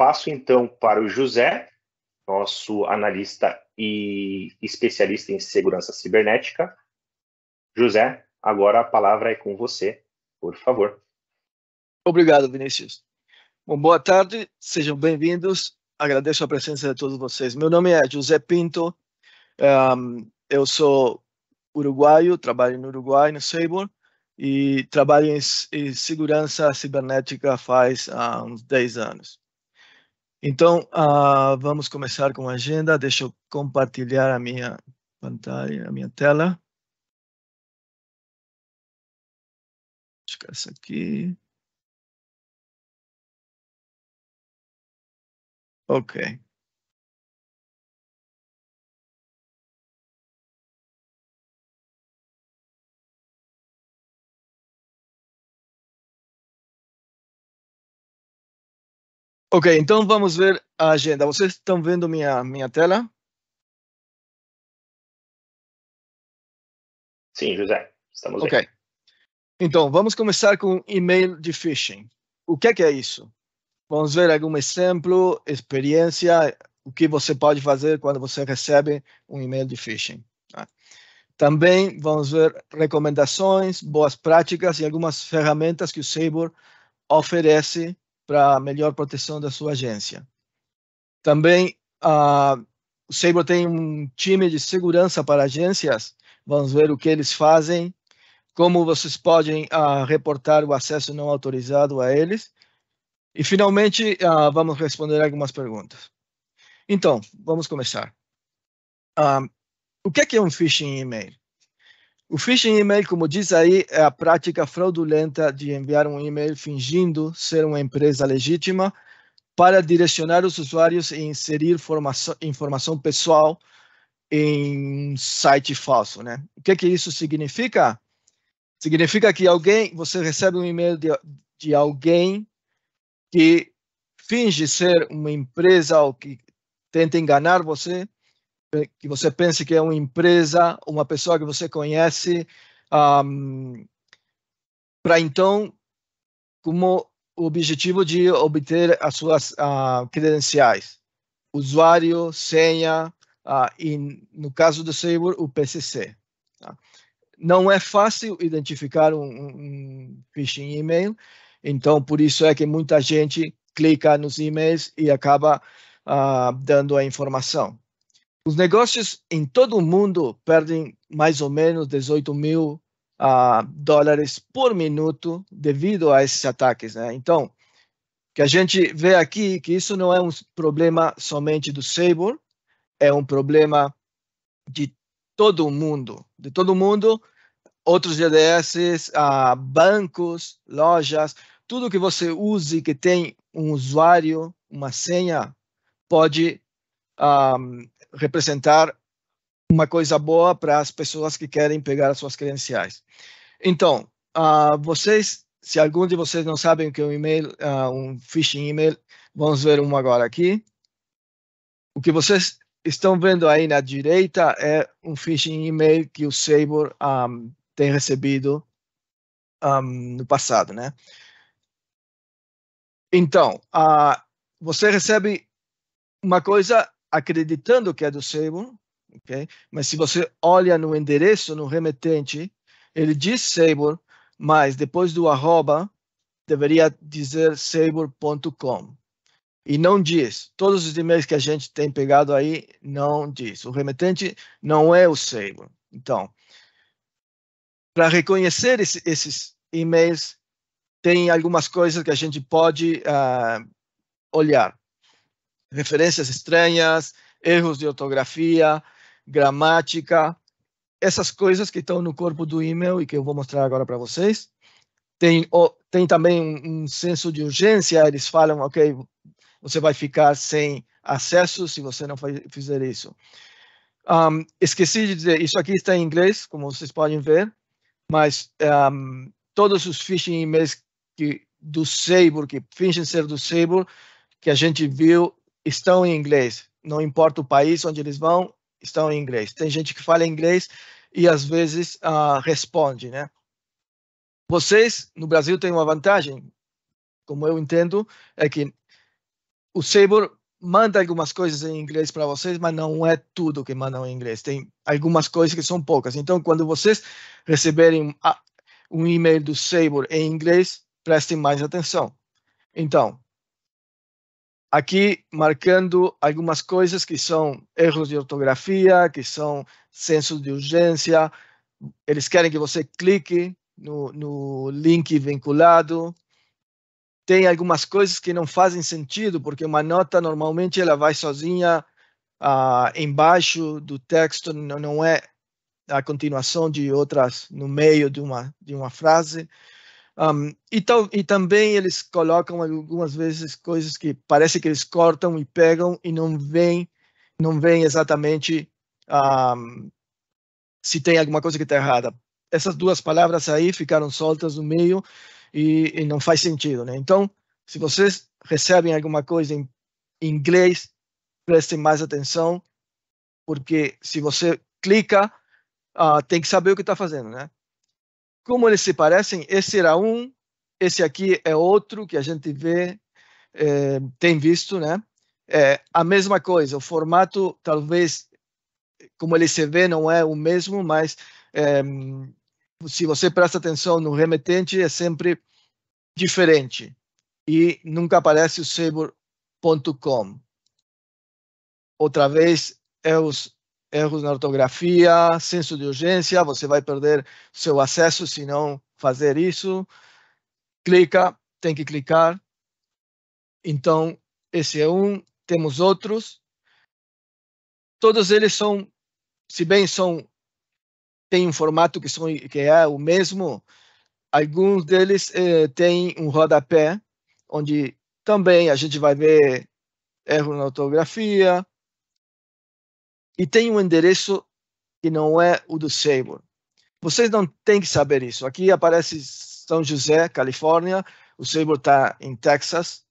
Passo então para o José, nosso analista e especialista em segurança cibernética. José, agora a palavra é com você, por favor. Obrigado, Vinícius. Bom, boa tarde, sejam bem-vindos. Agradeço a presença de todos vocês. Meu nome é José Pinto, um, eu sou uruguaio, trabalho no Uruguai, no Sabor, e trabalho em, em segurança cibernética faz há uns 10 anos. Então, uh, vamos começar com a agenda. Deixa eu compartilhar a minha pantalha, a minha tela. Acho que é essa aqui. Ok. Ok, então vamos ver a agenda. Vocês estão vendo minha, minha tela? Sim, José, estamos Ok. Vendo. Então, vamos começar com e-mail de phishing. O que é, que é isso? Vamos ver algum exemplo, experiência, o que você pode fazer quando você recebe um e-mail de phishing. Tá? Também vamos ver recomendações, boas práticas e algumas ferramentas que o Sabor oferece para melhor proteção da sua agência. Também a o Sable tem um time de segurança para agências. Vamos ver o que eles fazem, como vocês podem uh, reportar o acesso não autorizado a eles. E finalmente, uh, vamos responder algumas perguntas. Então, vamos começar. Uh, o que é, que é um phishing e-mail? O phishing e-mail, como diz aí, é a prática fraudulenta de enviar um e-mail fingindo ser uma empresa legítima para direcionar os usuários e inserir informação pessoal em site falso, né? O que é que isso significa? Significa que alguém, você recebe um e-mail de, de alguém que finge ser uma empresa ou que tenta enganar você que você pense que é uma empresa, uma pessoa que você conhece, um, para então, como objetivo de obter as suas uh, credenciais, usuário, senha, uh, e no caso do Sabre, o PCC. Tá? Não é fácil identificar um, um phishing e-mail, então por isso é que muita gente clica nos e-mails e acaba uh, dando a informação. Os negócios em todo o mundo perdem mais ou menos 18 mil uh, dólares por minuto devido a esses ataques. Né? Então, que a gente vê aqui é que isso não é um problema somente do Sabre, é um problema de todo mundo, de todo mundo, outros GDS, uh, ah, bancos, lojas, tudo que você use que tem um usuário, uma senha, pode um, ah, representar uma coisa boa para as pessoas que querem pegar as suas credenciais. Então, uh, vocês, se algum de vocês não sabem o que é um e-mail, uh, um phishing e-mail, vamos ver um agora aqui. O que vocês estão vendo aí na direita é um phishing e-mail que o Sabor um, ah, tem recebido um, no passado, né? Então, uh, você recebe uma coisa acreditando que é do Seibo, okay? mas se você olha no endereço, no remetente, ele diz Seibo, mas depois do arroba, deveria dizer sabor.com. E não diz. Todos os e-mails que a gente tem pegado aí, não diz. O remetente não é o Sabor. Então, para reconhecer esse, esses e-mails, tem algumas coisas que a gente pode uh, olhar referências estranhas, erros de ortografia, gramática, essas coisas que estão no corpo do e-mail e que eu vou mostrar agora para vocês. Tem, tem também um, um, senso de urgência, eles falam, ok, você vai ficar sem acesso se você não fizer isso. Um, esqueci de dizer, isso aqui está em inglês, como vocês podem ver, mas um, todos os phishing e-mails que, do Sabre, que fingem ser do Sabre, que a gente viu, estão em inglês. Não importa o país onde eles vão, estão em inglês. Tem gente que fala inglês e às vezes uh, responde, né? Vocês no Brasil têm uma vantagem, como eu entendo, é que o Sabor manda algumas coisas em inglês para vocês, mas não é tudo que mandam em inglês. Tem algumas coisas que são poucas. Então, quando vocês receberem um e-mail do Sabor em inglês, prestem mais atenção. Então, aqui marcando algumas coisas que são erros de ortografia, que são senso de urgência. Eles querem que você clique no, no link vinculado. Tem algumas coisas que não fazem sentido, porque uma nota normalmente ela vai sozinha ah, embaixo do texto, não, não é a continuação de outras no meio de uma, de uma frase. Um, e, tal, e também eles colocam algumas vezes coisas que parece que eles cortam e pegam e não vem, não vem exatamente um, se tem alguma coisa que está errada. Essas duas palavras aí ficaram soltas no meio e, e não faz sentido, né? Então, se vocês recebem alguma coisa em inglês, prestem mais atenção, porque se você clica, uh, tem que saber o que está fazendo, né? como eles se parecem, esse era um, esse aqui é outro que a gente vê, é, tem visto, né? É, a mesma coisa, o formato talvez, como ele se vê, não é o mesmo, mas é, se você presta atenção no remetente, é sempre diferente e nunca aparece o sabor.com. Outra vez, é os erros na ortografia, senso de urgência, você vai perder seu acesso se não fazer isso. Clica, tem que clicar. Então, esse é um, temos outros. Todos eles são, se bem são, têm um formato que, são, que é o mesmo, alguns deles eh, têm um rodapé, onde também a gente vai ver erro na ortografia, e tem um endereço que não é o do Seymour. Vocês não têm que saber isso. Aqui aparece São José, Califórnia, o Seymour está em Texas.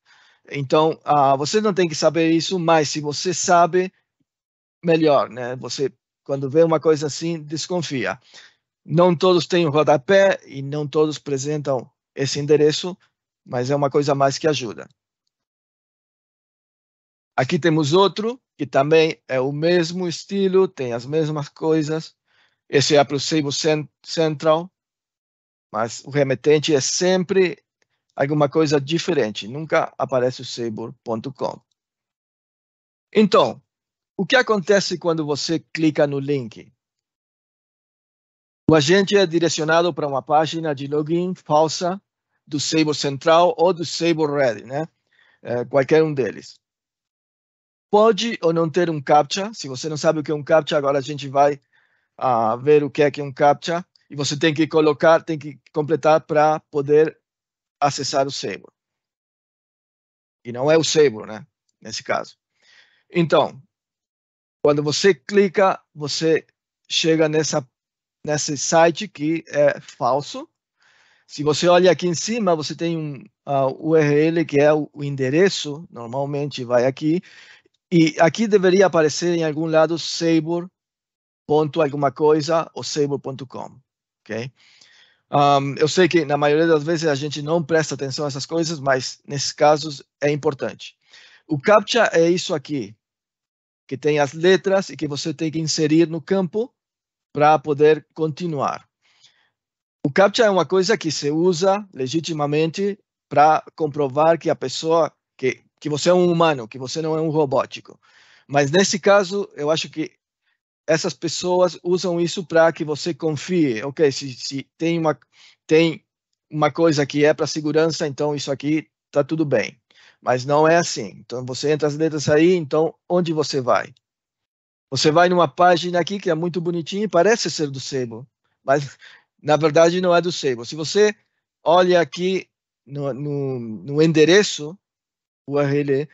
Então, uh, vocês não têm que saber isso, mas se você sabe, melhor, né? Você, quando vê uma coisa assim, desconfia. Não todos têm um rodapé e não todos apresentam esse endereço, mas é uma coisa mais que ajuda. Aqui temos outro, que também é o mesmo estilo, tem as mesmas coisas. Esse é o aproximo central, mas o remetente é sempre alguma coisa diferente. Nunca aparece o sabor.com. Então, o que acontece quando você clica no link? O agente é direcionado para uma página de login falsa do Sable Central ou do Sable Red, né? É, qualquer um deles pode ou não ter um CAPTCHA. Se você não sabe o que é um CAPTCHA, agora a gente vai uh, ver o que é que é um CAPTCHA. E você tem que colocar, tem que completar para poder acessar o Sable. E não é o Sable, né? Nesse caso. Então, quando você clica, você chega nessa, nesse site que é falso. Se você olha aqui em cima, você tem um uh, ah, URL que é o, o endereço, normalmente vai aqui, e aqui deveria aparecer em algum lado Sabor ponto alguma coisa ou Sabor.com, ok? Um, eu sei que na maioria das vezes a gente não presta atenção a essas coisas, mas nesses casos é importante. O CAPTCHA é isso aqui, que tem as letras e que você tem que inserir no campo para poder continuar. O CAPTCHA é uma coisa que se usa legitimamente para comprovar que a pessoa que que você é um humano, que você não é um robótico. Mas nesse caso, eu acho que essas pessoas usam isso para que você confie. Ok, se, se tem uma tem uma coisa que é para segurança, então isso aqui está tudo bem. Mas não é assim. Então você entra as letras aí, então onde você vai? Você vai numa página aqui que é muito bonitinha e parece ser do sebo, mas na verdade não é do sebo. Se você olha aqui no, no, no endereço, o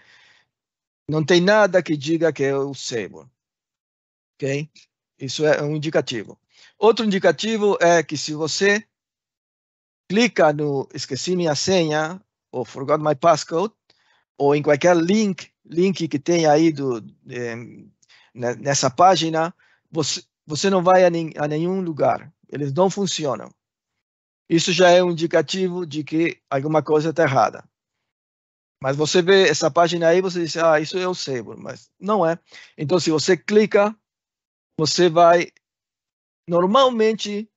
Não tem nada que diga que é o Sebo, Ok? Isso é um indicativo. Outro indicativo é que se você clica no esqueci minha senha, ou forgot my passcode, ou em qualquer link, link que tem aí do, eh, nessa página, você, você não vai a, nem, a nenhum lugar. Eles não funcionam. Isso já é um indicativo de que alguma coisa está errada. Mas você vê essa página aí, você diz, ah, isso eu sei, mas não é. Então, se você clica, você vai. Normalmente,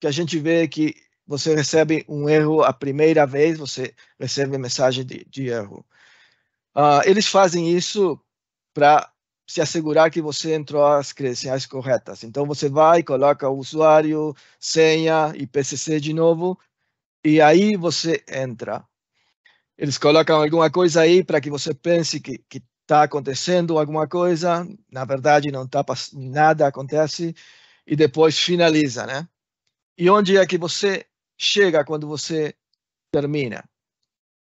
que a gente vê que você recebe um erro a primeira vez, você recebe mensagem de, de erro. Uh, eles fazem isso para se assegurar que você entrou as credenciais corretas. Então você vai, coloca o usuário, senha, IPCC de novo, e aí você entra. Eles colocam alguma coisa aí para que você pense que está acontecendo alguma coisa, na verdade não está nada acontece e depois finaliza, né? E onde é que você chega quando você termina?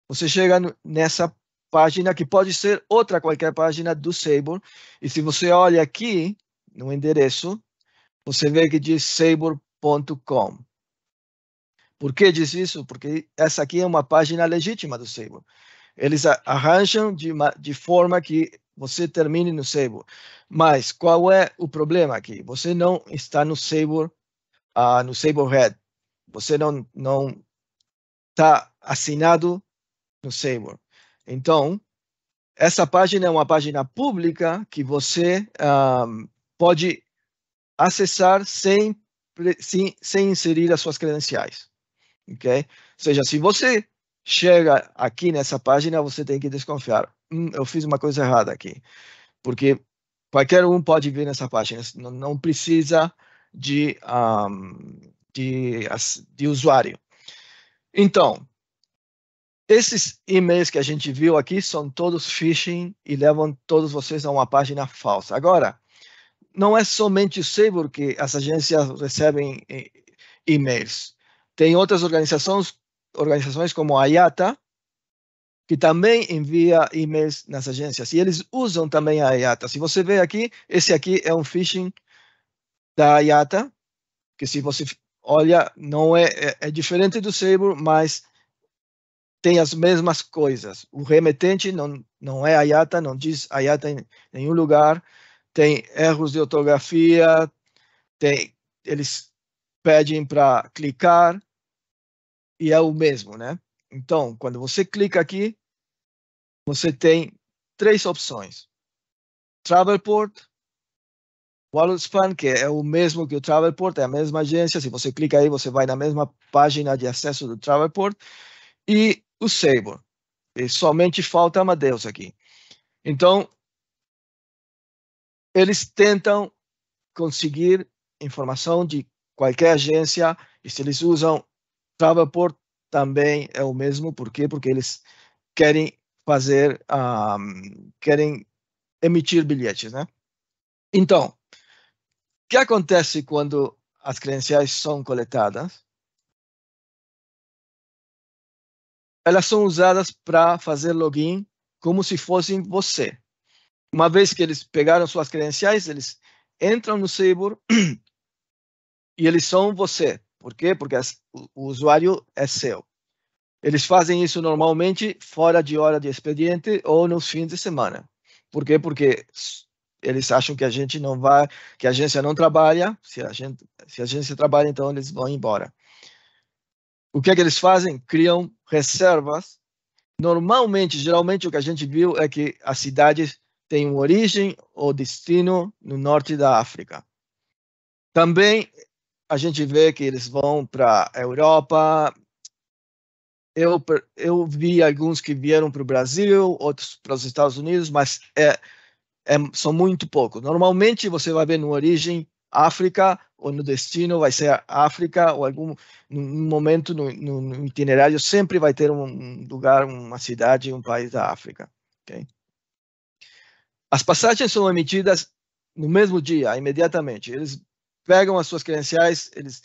Você chega nessa página que pode ser outra qualquer página do Sabre E se você olha aqui no endereço, você vê que diz sabre.com por que diz isso? Porque essa aqui é uma página legítima do Seibo. Eles arranjam de, uma, de forma que você termine no Seibo. Mas qual é o problema aqui? Você não está no Seibo, uh, no Seibo Red. Você não não está assinado no Seibo. Então, essa página é uma página pública que você um, ah, pode acessar sem, sem, sem inserir as suas credenciais ok? Ou seja, se você chega aqui nessa página, você tem que desconfiar. Hum, eu fiz uma coisa errada aqui. Porque qualquer um pode vir nessa página. Não, não precisa de, um, de, de usuário. Então, esses e-mails que a gente viu aqui são todos phishing e levam todos vocês a uma página falsa. Agora, não é somente o Saber que as agências recebem eh, e-mails. Tem outras organizações, organizações como a IATA, que também envia e-mails nas agências. E eles usam também a IATA. Se você vê aqui, esse aqui é um phishing da IATA, que se você olha, não é, é, é diferente do Sabre, mas tem as mesmas coisas. O remetente não, não é a IATA, não diz a IATA em nenhum lugar. Tem erros de ortografia, tem, eles pedem para clicar, e é o mesmo, né? Então, quando você clica aqui, você tem três opções. Travelport, Wallet Span, que é o mesmo que o Travelport, é a mesma agência. Se você clica aí, você vai na mesma página de acesso do Travelport. E o Sabre. E somente falta Amadeus aqui. Então, eles tentam conseguir informação de qualquer agência e se eles usam Travaport também é o mesmo, por quê? Porque eles querem fazer, um, ah, querem emitir bilhetes, né? Então, o que acontece quando as credenciais são coletadas? Elas são usadas para fazer login como se fossem você. Uma vez que eles pegaram suas credenciais, eles entram no Sabor e eles são você. Por quê? Porque o usuário é seu. Eles fazem isso normalmente fora de hora de expediente ou nos fins de semana. Por quê? Porque eles acham que a gente não vai, que a agência não trabalha. Se a, gente, se a agência trabalha, então eles vão embora. O que é que eles fazem? Criam reservas. Normalmente, geralmente, o que a gente viu é que as cidades têm origem ou destino no norte da África. Também a gente vê que eles vão para a Europa. Eu, eu vi alguns que vieram para o Brasil, outros para os Estados Unidos, mas é, é, são muito poucos. Normalmente você vai ver no origem África, ou no destino vai ser África, ou algum num momento no, no, no, itinerário sempre vai ter um lugar, uma cidade, um país da África. Okay? As passagens são emitidas no mesmo dia, imediatamente. Eles pegam as suas credenciais, eles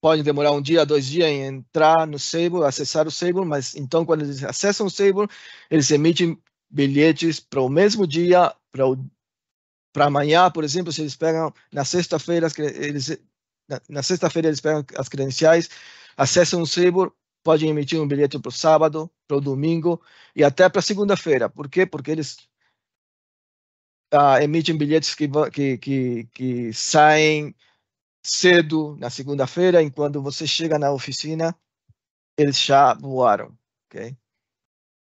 podem demorar um dia, dois dias em entrar no Sable, acessar o Sable, mas então quando eles acessam o Sable, eles emitem bilhetes para o mesmo dia, para o para amanhã, por exemplo, se eles pegam na sexta-feira, eles na, na sexta-feira eles pegam as credenciais, acessam o Sable, podem emitir um bilhete para o sábado, para o domingo e até para segunda-feira. Por quê? Porque eles uh, ah, emitem bilhetes que, que, que, que saem cedo na segunda-feira, enquanto você chega na oficina, eles já voaram, ok?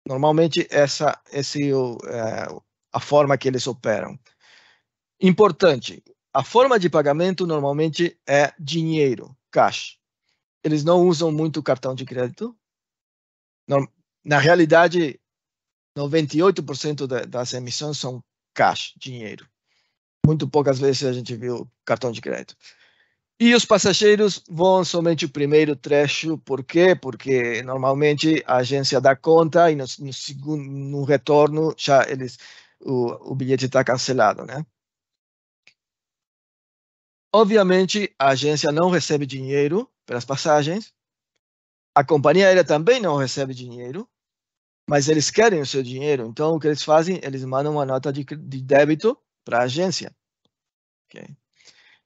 Normalmente essa esse é a forma que eles operam. Importante, a forma de pagamento normalmente é dinheiro, cash. Eles não usam muito cartão de crédito. Na realidade, 98% das emissões são caixa dinheiro. Muito poucas vezes a gente viu cartão de crédito. E os passageiros vão somente o primeiro trecho, por quê? Porque normalmente a agência dá conta e no, no segundo, no retorno já eles o, o bilhete está cancelado, né? Obviamente a agência não recebe dinheiro pelas passagens, a companhia aérea também não recebe dinheiro mas eles querem o seu dinheiro. Então, o que eles fazem? Eles mandam uma nota de, de débito para a agência. Okay?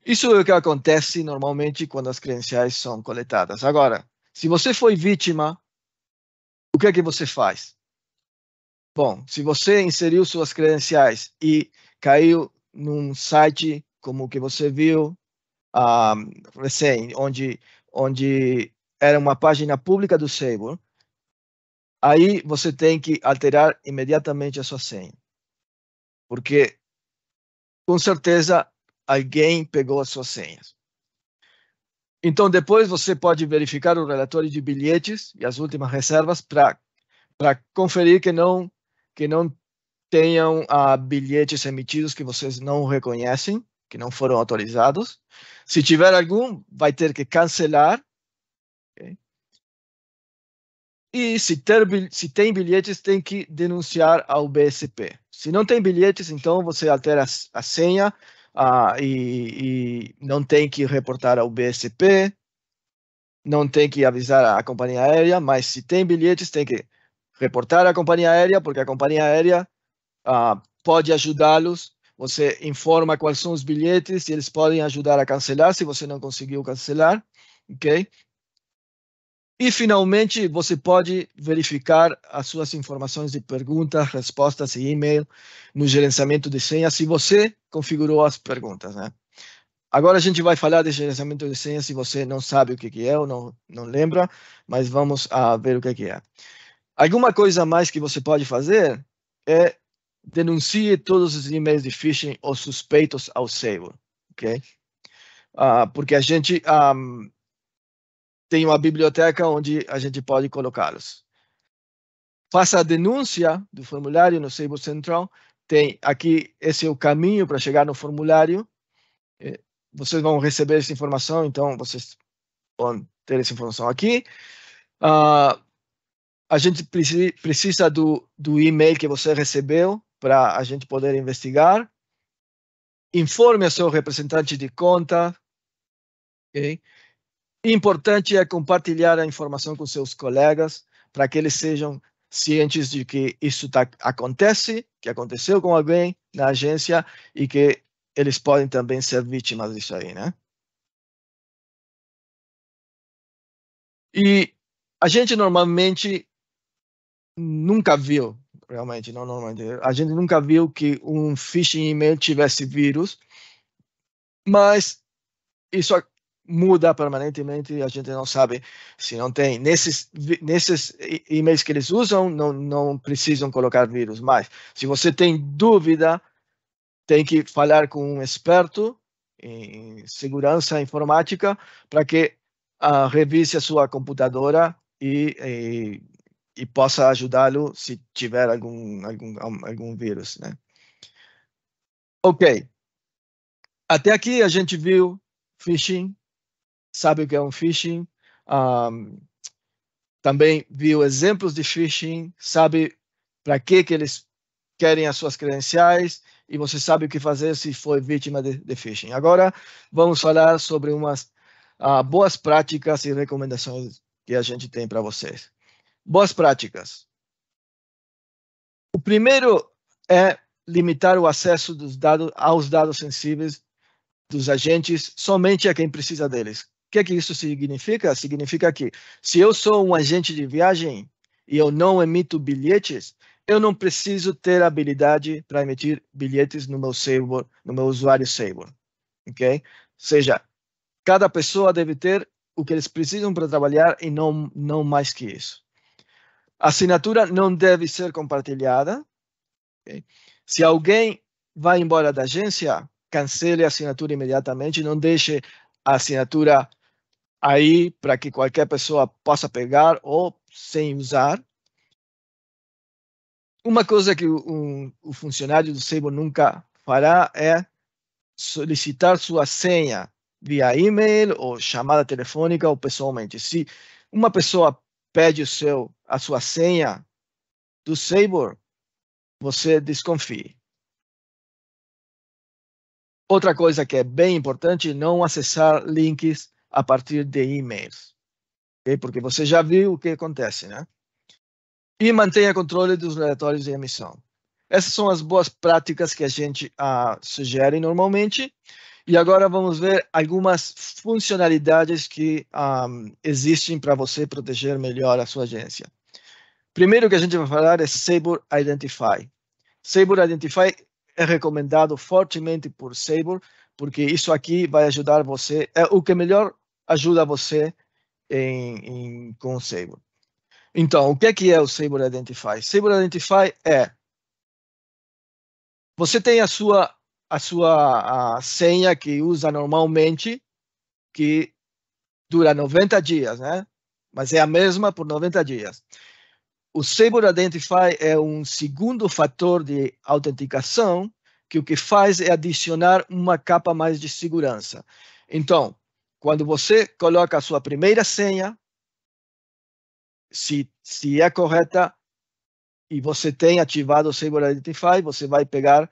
Isso é o que acontece normalmente quando as credenciais são coletadas. Agora, se você foi vítima, o que é que você faz? Bom, se você inseriu suas credenciais e caiu num site como o que você viu um, ah, recém, onde, onde era uma página pública do Sable, Aí você tem que alterar imediatamente a sua senha. Porque com certeza alguém pegou as suas senhas. Então, depois você pode verificar o relatório de bilhetes e as últimas reservas para conferir que não, que não tenham ah, bilhetes emitidos que vocês não reconhecem, que não foram autorizados. Se tiver algum, vai ter que cancelar e se, ter, se tem bilhetes, tem que denunciar ao BSP. Se não tem bilhetes, então você altera a senha e, e, não tem que reportar ao BSP, não tem que avisar a companhia aérea, mas se tem bilhetes, tem que reportar à companhia aérea, porque a companhia aérea ah, pode ajudá-los. Você informa quais são os bilhetes e eles podem ajudar a cancelar se você não conseguiu cancelar, ok? E, finalmente, você pode verificar as suas informações de perguntas, respostas e e-mail no gerenciamento de senhas se você configurou as perguntas. Né? Agora a gente vai falar de gerenciamento de senhas se você não sabe o que é ou não, não lembra, mas vamos a ver o que é. Alguma coisa mais que você pode fazer é denuncie todos os e-mails de phishing ou suspeitos ao Seibo, ok? Uh, porque a gente um, ah, tem uma biblioteca onde a gente pode colocá-los. Faça a denúncia do formulário no Seibo Central. Tem aqui, esse é o caminho para chegar no formulário. É, vocês vão receber essa informação, então vocês vão ter essa informação aqui. Uh, a gente precisa do, do e-mail que você recebeu para a gente poder investigar. Informe o seu representante de conta. Okay? Importante é compartilhar a informação com seus colegas para que eles sejam cientes de que isso tá, acontece, que aconteceu com alguém na agência e que eles podem também ser vítimas disso aí, né? E a gente normalmente nunca viu, realmente, não normalmente, a gente nunca viu que um phishing e-mail tivesse vírus, mas isso muda permanentemente, a gente não sabe se não tem. Nesses, nesses e-mails que eles usam, não, não precisam colocar vírus mais. Se você tem dúvida, tem que falar com um experto em segurança informática para que uh, revise a sua computadora e, e, e possa ajudá-lo se tiver algum, algum, algum vírus. Né? Ok. Até aqui a gente viu phishing, sabe o que é um phishing, um, também viu exemplos de phishing, sabe para que, que eles querem as suas credenciais e você sabe o que fazer se foi vítima de, de phishing. Agora vamos falar sobre umas uh, boas práticas e recomendações que a gente tem para vocês. Boas práticas. O primeiro é limitar o acesso dados, aos dados sensíveis dos agentes somente a quem precisa deles que, que isso significa? Significa que se eu sou um agente de viagem e eu não emito bilhetes, eu não preciso ter habilidade para emitir bilhetes no meu Sabre, no meu usuário Sabre, ok? Ou seja, cada pessoa deve ter o que eles precisam para trabalhar e não, não mais que isso. A assinatura não deve ser compartilhada. Okay? Se alguém vai embora da agência, cancele a assinatura imediatamente, não deixe a assinatura aí para que qualquer pessoa possa pegar ou sem usar. Uma coisa que um, o funcionário do Sebo nunca fará é solicitar sua senha via e-mail ou chamada telefônica ou pessoalmente. Se uma pessoa pede o seu, a sua senha do Sabor, você desconfie. Outra coisa que é bem importante, não acessar links a partir de e-mails. Okay? Porque você já viu o que acontece, né? E mantenha controle dos relatórios de emissão. Essas são as boas práticas que a gente ah, sugere normalmente. E agora vamos ver algumas funcionalidades que um, ah, existem para você proteger melhor a sua agência. Primeiro que a gente vai falar é Sabor Identify. Sabor Identify é recomendado fortemente por Sabor, porque isso aqui vai ajudar você, é o que melhor ajuda você em, em, com o Sable. Então, o que é, que é o Sable Identify? Sable Identify é você tem a sua a sua a senha que usa normalmente que dura 90 dias, né? Mas é a mesma por 90 dias. O Sable Identify é um segundo fator de autenticação que o que faz é adicionar uma capa mais de segurança. Então, quando você coloca a sua primeira senha, se, se é correta e você tem ativado o Secure Identify, você vai pegar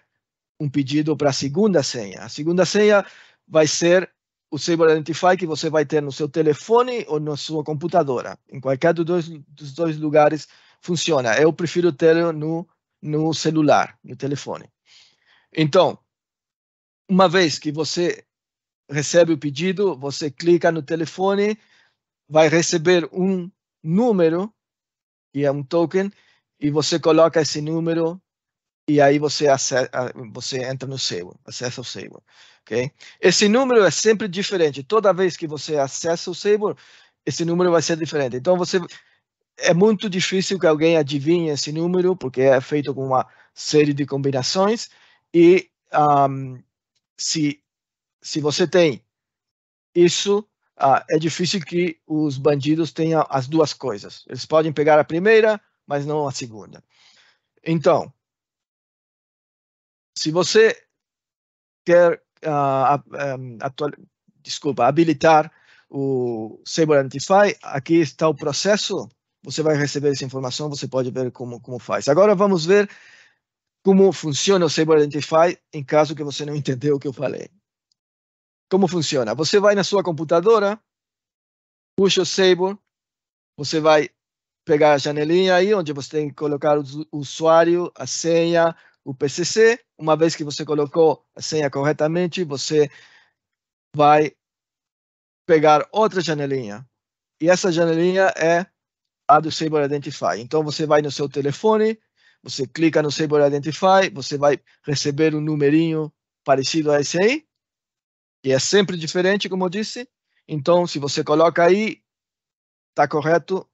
um pedido para a segunda senha. A segunda senha vai ser o Secure Identify que você vai ter no seu telefone ou na sua computadora. Em qualquer dos dois, dos dois lugares funciona. Eu prefiro ter no, no celular, no telefone. Então, uma vez que você recebe o pedido, você clica no telefone, vai receber um número, que é um token, e você coloca esse número e aí você, acessa, você entra no server, acessa o server. Okay? Esse número é sempre diferente. Toda vez que você acessa o server, esse número vai ser diferente. Então, você é muito difícil que alguém adivinhe esse número, porque é feito com uma série de combinações. E um, se se você tem isso, ah, é difícil que os bandidos tenham as duas coisas. Eles podem pegar a primeira, mas não a segunda. Então, se você quer ah, ehm, atual, desculpa, habilitar o Saber Identify, aqui está o processo. Você vai receber essa informação, você pode ver como, como faz. Agora vamos ver como funciona o Saber Identify em caso que você não entendeu o que eu falei. Como funciona? Você vai na sua computadora, puxa o Sable, você vai pegar a janelinha aí, onde você tem que colocar o usuário, a senha, o PCC. Uma vez que você colocou a senha corretamente, você vai pegar outra janelinha. E essa janelinha é a do Sable Identify. Então, você vai no seu telefone, você clica no Sable Identify, você vai receber um numerinho parecido a esse aí. E é sempre diferente, como eu disse. Então, se você coloca aí, está correto,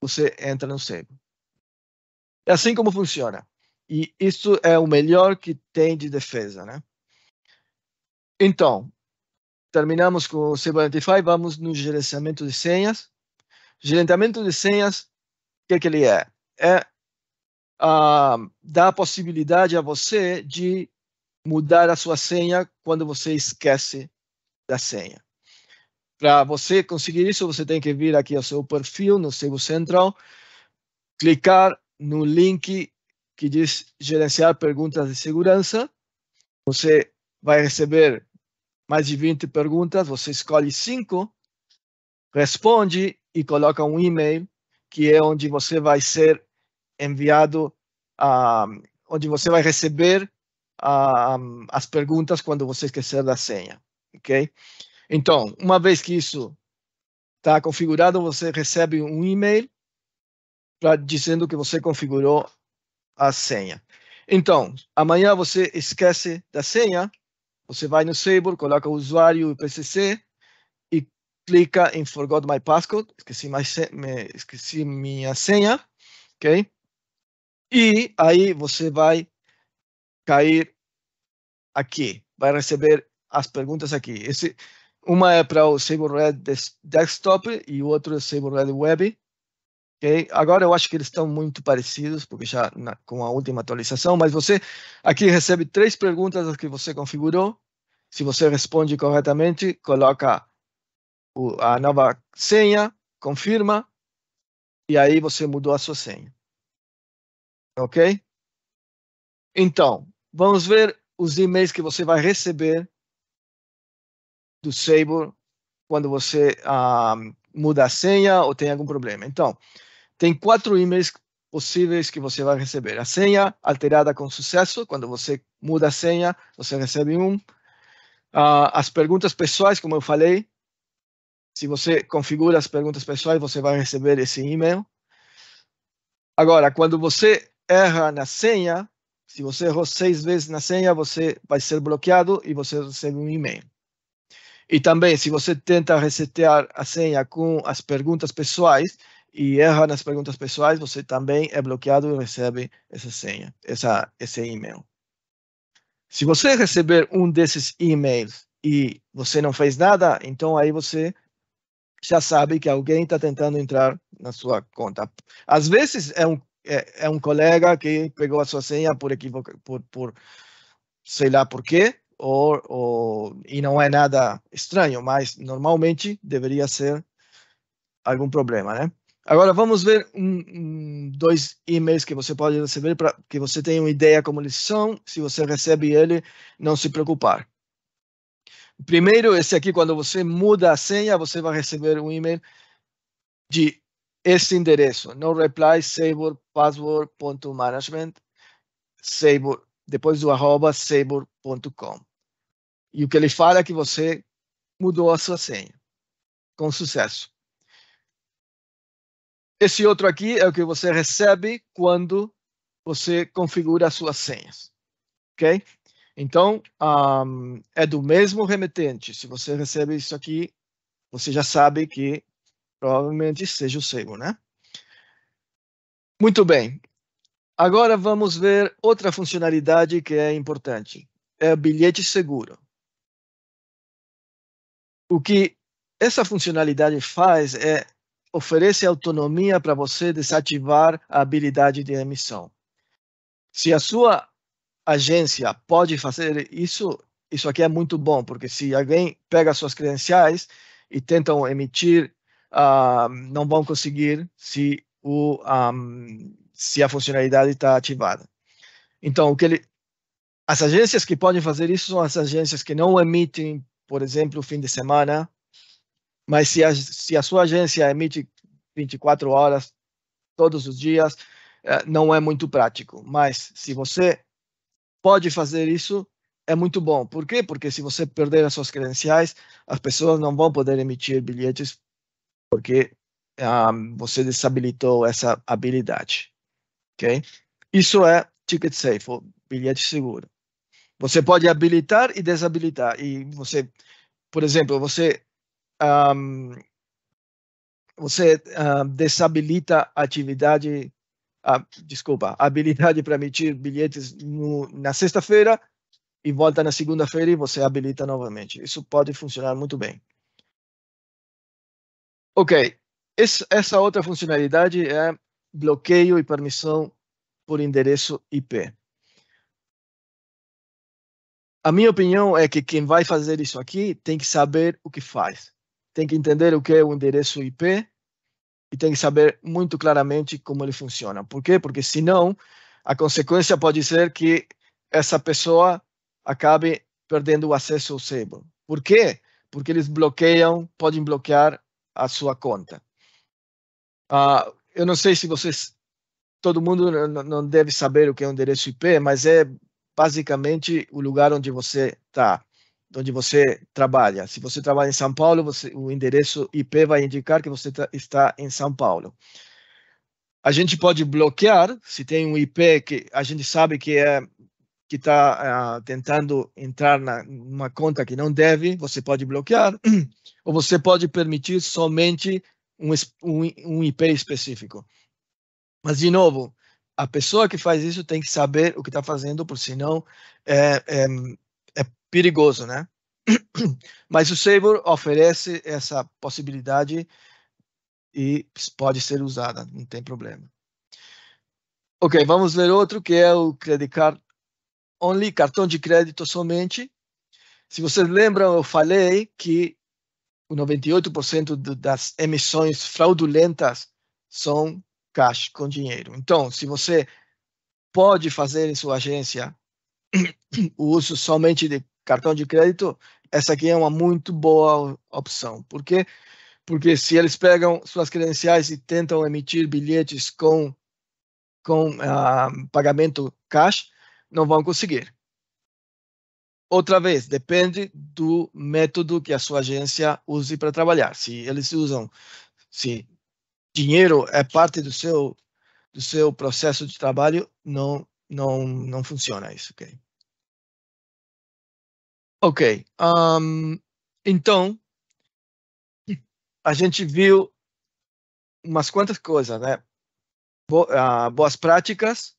você entra no sebo. É assim como funciona. E isso é o melhor que tem de defesa, né? Então, terminamos com o sebo Identify, vamos no gerenciamento de senhas. Gerenciamento de senhas, o que, que ele é? É ah, dar a possibilidade a você de mudar a sua senha quando você esquece da senha. Para você conseguir isso, você tem que vir aqui ao seu perfil, no seu central, clicar no link que diz gerenciar perguntas de segurança. Você vai receber mais de 20 perguntas, você escolhe cinco, responde e coloca um e-mail, que é onde você vai ser enviado, a, onde você vai receber a, as perguntas quando você esquecer da senha, ok? Então, uma vez que isso está configurado, você recebe um e-mail pra, dizendo que você configurou a senha. Então, amanhã você esquece da senha, você vai no Sabre, coloca o usuário e PCC e clica em Forgot My Passcode, esqueci, mais, esqueci minha senha, ok? E aí você vai cair aqui. Vai receber as perguntas aqui. Esse, uma é para o Sable Desktop e o outro é o Sable Web. Okay? Agora eu acho que eles estão muito parecidos, porque já na, com a última atualização, mas você aqui recebe três perguntas que você configurou. Se você responde corretamente, coloca o, a nova senha, confirma, e aí você mudou a sua senha. Ok? Então, Vamos ver os e-mails que você vai receber do Sabre quando você ah, muda a senha ou tem algum problema. Então, tem quatro e-mails possíveis que você vai receber. A senha alterada com sucesso, quando você muda a senha, você recebe um. Ah, as perguntas pessoais, como eu falei, se você configura as perguntas pessoais, você vai receber esse e-mail. Agora, quando você erra na senha, se você errou seis vezes na senha, você vai ser bloqueado e você recebe um e-mail. E também, se você tenta resetear a senha com as perguntas pessoais e erra nas perguntas pessoais, você também é bloqueado e recebe essa senha, essa, esse e-mail. Se você receber um desses e-mails e você não fez nada, então aí você já sabe que alguém está tentando entrar na sua conta. Às vezes é um é, é, um colega que pegou a sua senha por equivoca, por, por sei lá por quê, ou, ou, e não é nada estranho, mas normalmente deveria ser algum problema, né? Agora vamos ver um, dois e-mails que você pode receber para que você tenha uma ideia como eles são. Se você recebe ele, não se preocupar. Primeiro, esse aqui, quando você muda a senha, você vai receber um e-mail de esse endereço, no reply sabor password.management, sabor, depois do arroba sabor.com. E o que ele fala é que você mudou a sua senha com sucesso. Esse outro aqui é o que você recebe quando você configura as suas senhas. Ok? Então, um, é do mesmo remetente. Se você recebe isso aqui, você já sabe que Provavelmente seja o Sebo, né? Muito bem. Agora vamos ver outra funcionalidade que é importante. É o bilhete seguro. O que essa funcionalidade faz é oferece autonomia para você desativar a habilidade de emissão. Se a sua agência pode fazer isso, isso aqui é muito bom, porque se alguém pega suas credenciais e tentam emitir ah, não vão conseguir se, o, um, ah, se a funcionalidade está ativada. Então, o que ele, as agências que podem fazer isso são as agências que não emitem, por exemplo, fim de semana, mas se a, se a sua agência emite 24 horas todos os dias, é, não é muito prático. Mas se você pode fazer isso, é muito bom. Por quê? Porque se você perder as suas credenciais, as pessoas não vão poder emitir bilhetes porque um, ah, você desabilitou essa habilidade. ok? Isso é ticket safe, ou bilhete seguro. Você pode habilitar e desabilitar. E você, por exemplo, você um, você uh, desabilita a atividade, uh, desculpa, a habilidade para emitir bilhetes no, na sexta-feira e volta na segunda-feira e você habilita novamente. Isso pode funcionar muito bem. Ok, Esse, essa outra funcionalidade é bloqueio e permissão por endereço IP. A minha opinião é que quem vai fazer isso aqui tem que saber o que faz. Tem que entender o que é o endereço IP e tem que saber muito claramente como ele funciona. Por quê? Porque senão a consequência pode ser que essa pessoa acabe perdendo o acesso ao Sable. Por quê? Porque eles bloqueiam, podem bloquear a sua conta. Uh, eu não sei se vocês, todo mundo não deve saber o que é um endereço IP, mas é basicamente o lugar onde você está, onde você trabalha. Se você trabalha em São Paulo, você, o endereço IP vai indicar que você tá, está em São Paulo. A gente pode bloquear se tem um IP que a gente sabe que é que está eh, tentando entrar na, numa conta que não deve, você pode bloquear, ou você pode permitir somente um, um, um IP específico. Mas, de novo, a pessoa que faz isso tem que saber o que está fazendo, por senão é, é, é perigoso, né? Mas o Sabre oferece essa possibilidade e pode ser usada, não tem problema. Ok, vamos ver outro que é o Credit Card only, cartão de crédito somente. Se vocês lembram, eu falei que 98% das emissões fraudulentas são cash, com dinheiro. Então, se você pode fazer em sua agência o uso somente de cartão de crédito, essa aqui é uma muito boa opção. Por quê? Porque se eles pegam suas credenciais e tentam emitir bilhetes com, com ah, pagamento cash, não vão conseguir. Outra vez, depende do método que a sua agência use para trabalhar. Se eles usam, se dinheiro é parte do seu do seu processo de trabalho, não não não funciona isso, ok? Ok. Um, então a gente viu umas quantas coisas, né? Ah, boas práticas,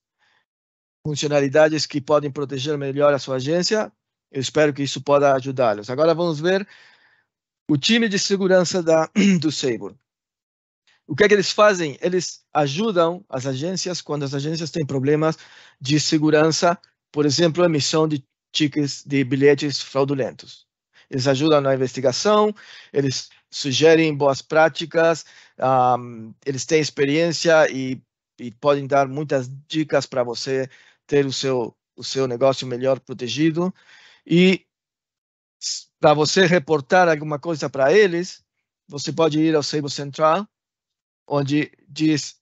funcionalidades que podem proteger melhor a sua agência. Eu espero que isso possa ajudá-los. Agora vamos ver o time de segurança da, do Sabor. O que é que eles fazem? Eles ajudam as agências quando as agências têm problemas de segurança, por exemplo, emissão de tickets de bilhetes fraudulentos. Eles ajudam na investigação, eles sugerem boas práticas, um, ah, eles têm experiência e, e podem dar muitas dicas para você ter o seu, o seu negócio melhor protegido e para você reportar alguma coisa para eles, você pode ir ao Seibo Central, onde diz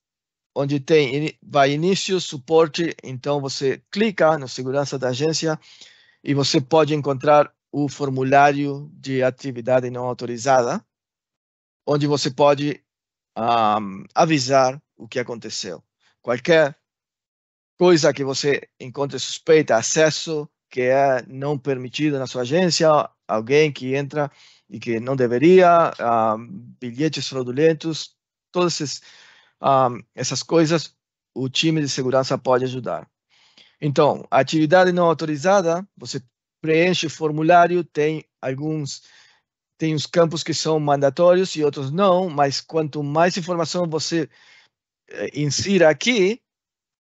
onde tem vai início, suporte, então você clica no segurança da agência e você pode encontrar o formulário de atividade não autorizada, onde você pode um, ah, avisar o que aconteceu. Qualquer coisa que você encontre suspeita, acesso que é não permitido na sua agência, alguém que entra e que não deveria, uh, bilhetes fraudulentos, todas esses, uh, essas coisas, o time de segurança pode ajudar. Então, atividade não autorizada, você preenche o formulário, tem alguns tem uns campos que são mandatórios e outros não, mas quanto mais informação você eh, insira aqui,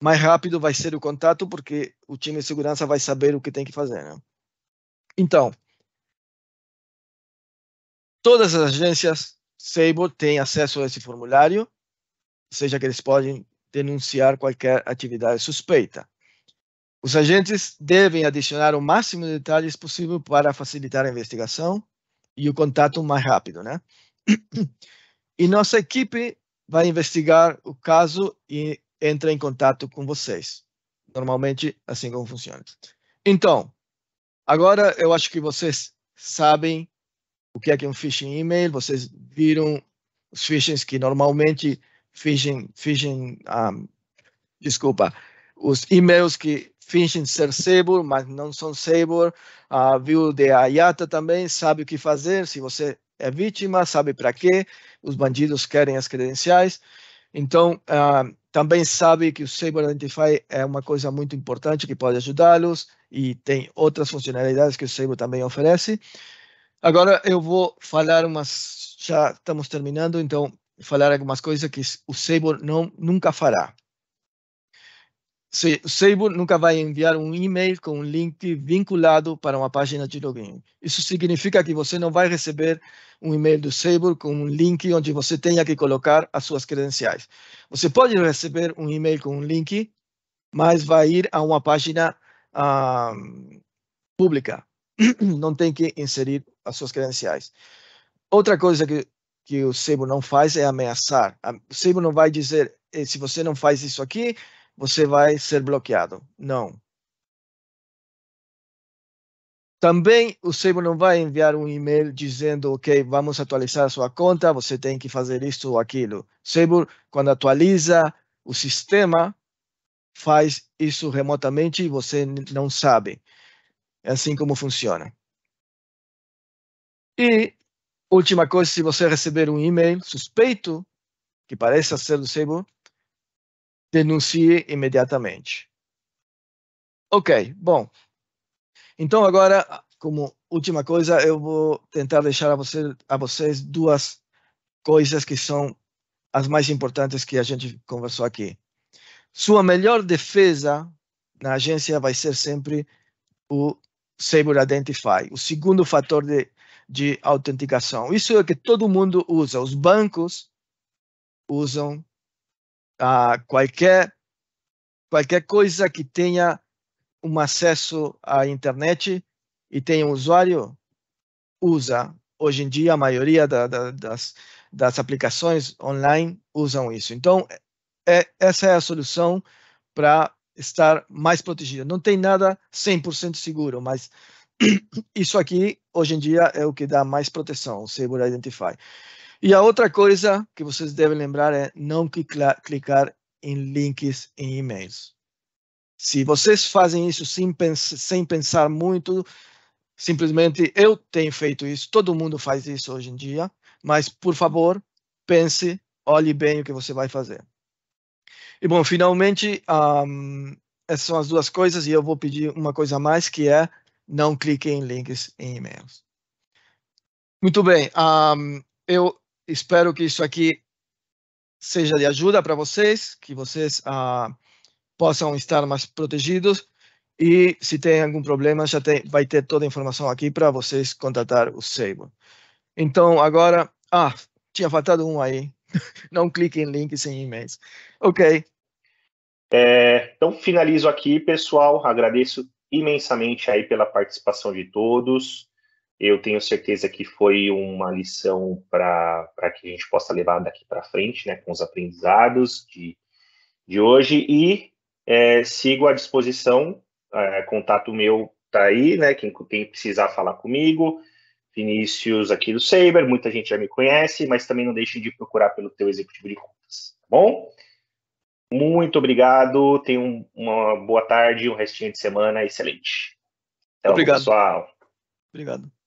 mais rápido vai ser o contato, porque o time de segurança vai saber o que tem que fazer. Né? Então, todas as agências Seibo têm acesso a esse formulário, ou seja que eles podem denunciar qualquer atividade suspeita. Os agentes devem adicionar o máximo de detalhes possível para facilitar a investigação e o contato mais rápido, né? E nossa equipe vai investigar o caso e entra em contato com vocês. Normalmente, assim como funciona. Então, agora eu acho que vocês sabem o que é que é um phishing email. vocês viram os phishings que normalmente phishing, phishing um, ah, desculpa, os e-mails que fingem ser Sabor, mas não são Sabor, uh, viu de Ayata também, sabe o que fazer, se você é vítima, sabe para quê, os bandidos querem as credenciais, então uh, também sabe que o Saber Identify é uma coisa muito importante que pode ajudá-los e tem outras funcionalidades que o Saber também oferece. Agora eu vou falar umas, já estamos terminando, então falar algumas coisas que o Saber não nunca fará. Se, Sable nunca vai enviar um e-mail com um link vinculado para uma página de login. Isso significa que você não vai receber um e-mail do Sable com um link onde você tenha que colocar as suas credenciais. Você pode receber um e-mail com um link, mas vai ir a uma página ah, pública. Não tem que inserir as suas credenciais. Outra coisa que, que o Sable não faz é ameaçar. O Sable não vai dizer eh, se você não faz isso aqui, você vai ser bloqueado. Não. Também o Sebo não vai enviar um e-mail dizendo, ok, vamos atualizar a sua conta, você tem que fazer isso ou aquilo. Sebo, quando atualiza o sistema, faz isso remotamente e você não sabe. É assim como funciona. E última coisa, se você receber um e-mail suspeito, que pareça ser do Sebo, denuncie imediatamente. Ok, bom. Então agora, como última coisa, eu vou tentar deixar a, você, a vocês duas coisas que são as mais importantes que a gente conversou aqui. Sua melhor defesa na agência vai ser sempre o Saber Identify, o segundo fator de, de autenticação. Isso é o que todo mundo usa. Os bancos usam a qualquer qualquer coisa que tenha um acesso à internet e tenha um usuário usa hoje em dia a maioria da, da, das, das aplicações online usam isso então é, essa é a solução para estar mais protegido não tem nada 100% seguro mas isso aqui hoje em dia é o que dá mais proteção o Cyber Identify e a outra coisa que vocês devem lembrar é não clicar em links em e-mails. Se vocês fazem isso sem, pens sem pensar muito, simplesmente eu tenho feito isso, todo mundo faz isso hoje em dia, mas por favor, pense, olhe bem o que você vai fazer. E bom, finalmente, um, essas são as duas coisas e eu vou pedir uma coisa a mais que é não clique em links em e-mails. Muito bem, um, eu espero que isso aqui seja de ajuda para vocês, que vocês ah, possam estar mais protegidos. E se tem algum problema, já tem, vai ter toda a informação aqui para vocês contatar o Seibo. Então, agora. Ah, tinha faltado um aí. Não clique em links em e-mails. Ok. É, então, finalizo aqui, pessoal. Agradeço imensamente aí pela participação de todos. Eu tenho certeza que foi uma lição para que a gente possa levar daqui para frente, né, com os aprendizados de, de hoje. E é, sigo à disposição, é, contato meu está aí, né? Quem, quem precisar falar comigo, Vinícius aqui do Saber, muita gente já me conhece, mas também não deixe de procurar pelo teu executivo de contas, tá bom? Muito obrigado, tenham uma boa tarde, um restinho de semana excelente. Então, obrigado. pessoal. Obrigado.